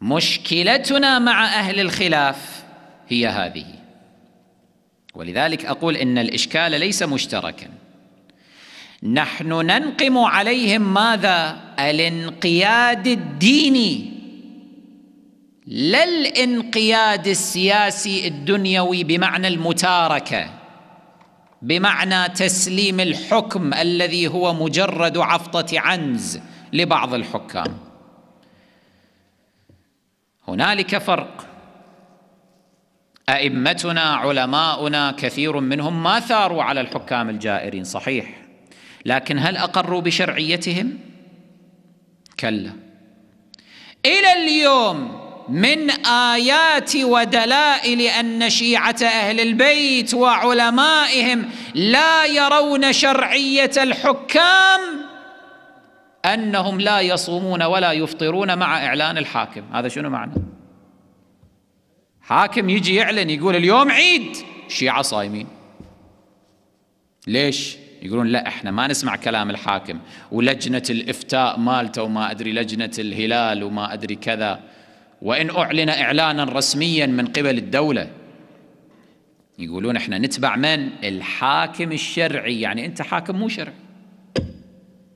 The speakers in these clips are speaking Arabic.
مشكلتنا مع أهل الخلاف هي هذه ولذلك أقول إن الإشكال ليس مشتركا نحن ننقم عليهم ماذا؟ الانقياد الديني لا الانقياد السياسي الدنيوي بمعنى المتاركه بمعنى تسليم الحكم الذي هو مجرد عفطه عنز لبعض الحكام هنالك فرق ائمتنا علماؤنا كثير منهم ما ثاروا على الحكام الجائرين صحيح لكن هل اقروا بشرعيتهم كلا الى اليوم من ايات ودلائل ان شيعه اهل البيت وعلمائهم لا يرون شرعيه الحكام أنهم لا يصومون ولا يفطرون مع إعلان الحاكم هذا شنو معنى حاكم يجي يعلن يقول اليوم عيد الشيعة صايمين ليش يقولون لا احنا ما نسمع كلام الحاكم ولجنة الإفتاء مالته وما أدري لجنة الهلال وما أدري كذا وإن أعلن إعلانا رسميا من قبل الدولة يقولون احنا نتبع من الحاكم الشرعي يعني انت حاكم مو شرعي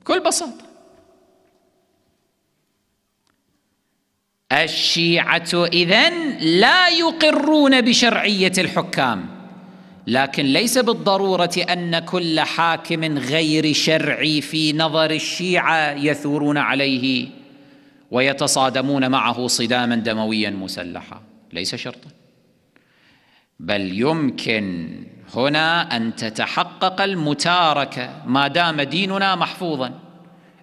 بكل بساطه الشيعة إذن لا يقرون بشرعية الحكام لكن ليس بالضرورة أن كل حاكم غير شرعي في نظر الشيعة يثورون عليه ويتصادمون معه صداما دمويا مسلحا ليس شرطا بل يمكن هنا أن تتحقق المتاركة ما دام ديننا محفوظا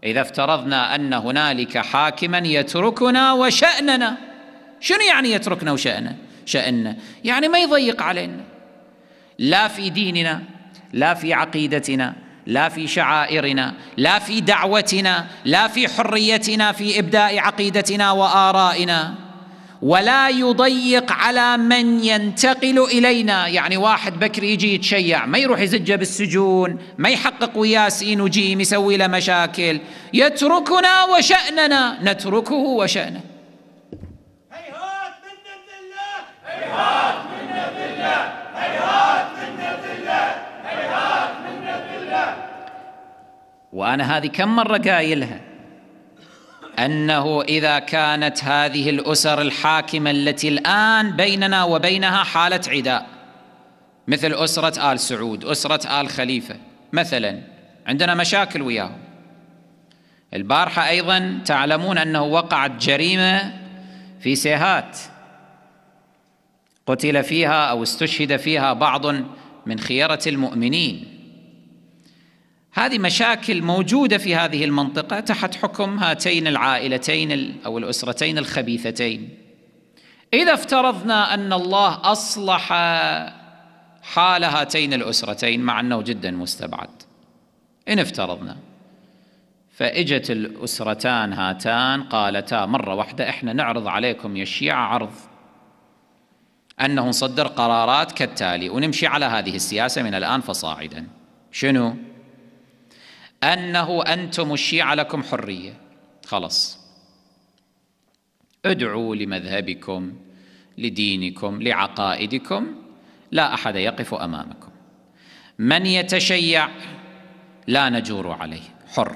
إذا افترضنا أن هنالك حاكما يتركنا وشأننا شنو يعني يتركنا وشأننا شأننا يعني ما يضيق علينا لا في ديننا لا في عقيدتنا لا في شعائرنا لا في دعوتنا لا في حريتنا في إبداء عقيدتنا وآرائنا ولا يضيق على من ينتقل إلينا يعني واحد بكر يجي يتشيع ما يروح يزجه بالسجون ما يحقق وياسين وجيم يسوي له مشاكل يتركنا وشأننا نتركه وشأنه هيهات منا هيهات منا هيهات منا هيهات منا وأنا هذه كم مرة قايلها أنه إذا كانت هذه الأسر الحاكمة التي الآن بيننا وبينها حالة عداء مثل أسرة آل سعود أسرة آل خليفة مثلا عندنا مشاكل وياهم البارحة أيضا تعلمون أنه وقعت جريمة في سيهات قتل فيها أو استشهد فيها بعض من خيرة المؤمنين هذه مشاكل موجوده في هذه المنطقه تحت حكم هاتين العائلتين او الاسرتين الخبيثتين اذا افترضنا ان الله اصلح حال هاتين الاسرتين مع انه جدا مستبعد ان افترضنا فاجت الاسرتان هاتان قالتا مره واحده احنا نعرض عليكم يا الشيعه عرض انه نصدر قرارات كالتالي ونمشي على هذه السياسه من الان فصاعدا شنو أنه أنتم الشيعة لكم حرية خلاص ادعوا لمذهبكم لدينكم لعقائدكم لا أحد يقف أمامكم من يتشيع لا نجور عليه حر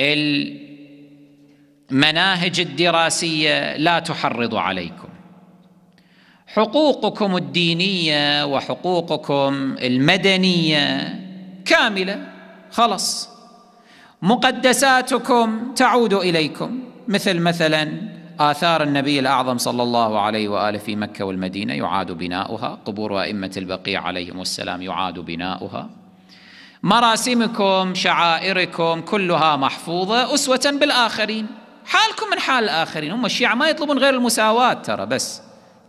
المناهج الدراسية لا تحرض عليكم حقوقكم الدينية وحقوقكم المدنية كاملة خلص مقدساتكم تعود إليكم مثل مثلا آثار النبي الأعظم صلى الله عليه وآله في مكة والمدينة يعاد بناؤها قبور أئمة البقيع عليهم السلام يعاد بناؤها مراسمكم شعائركم كلها محفوظة أسوة بالآخرين حالكم من حال الآخرين هم الشيعة ما يطلبون غير المساواة ترى بس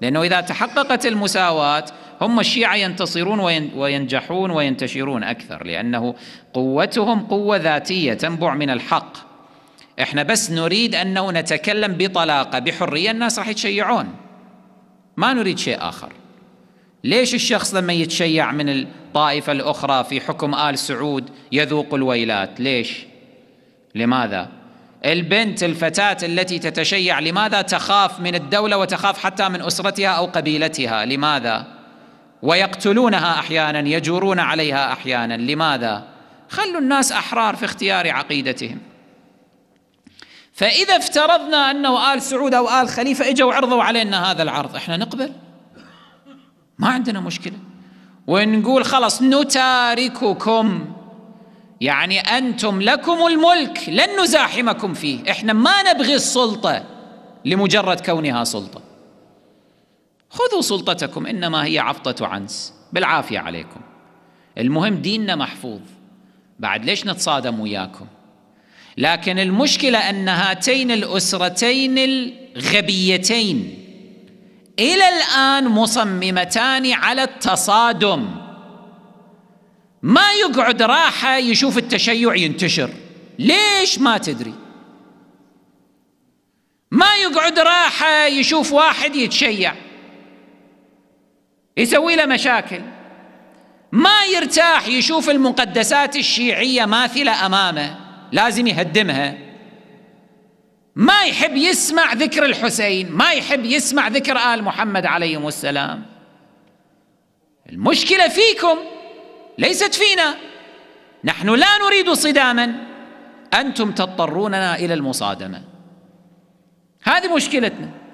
لأنه إذا تحققت المساواة هم الشيعة ينتصرون وينجحون وينتشرون أكثر لأنه قوتهم قوة ذاتية تنبع من الحق إحنا بس نريد أنه نتكلم بطلاقة بحرية الناس راح يتشيعون ما نريد شيء آخر ليش الشخص لما يتشيع من الطائفة الأخرى في حكم آل سعود يذوق الويلات ليش؟ لماذا؟ البنت الفتاة التي تتشيع لماذا تخاف من الدولة وتخاف حتى من أسرتها أو قبيلتها لماذا؟ ويقتلونها احيانا يجورون عليها احيانا لماذا خلوا الناس احرار في اختيار عقيدتهم فاذا افترضنا انه ال سعود او ال خليفه اجوا عرضوا علينا هذا العرض احنا نقبل ما عندنا مشكله ونقول خلاص نتارككم يعني انتم لكم الملك لن نزاحمكم فيه احنا ما نبغي السلطه لمجرد كونها سلطه خذوا سلطتكم انما هي عفطه عنس بالعافيه عليكم المهم ديننا محفوظ بعد ليش نتصادم وياكم لكن المشكله ان هاتين الاسرتين الغبيتين الى الان مصممتان على التصادم ما يقعد راحه يشوف التشيع ينتشر ليش ما تدري ما يقعد راحه يشوف واحد يتشيع يسوي له مشاكل ما يرتاح يشوف المقدسات الشيعية ماثلة أمامه لازم يهدمها ما يحب يسمع ذكر الحسين ما يحب يسمع ذكر آل محمد عليهم السلام المشكلة فيكم ليست فينا نحن لا نريد صداما أنتم تضطروننا إلى المصادمة هذه مشكلتنا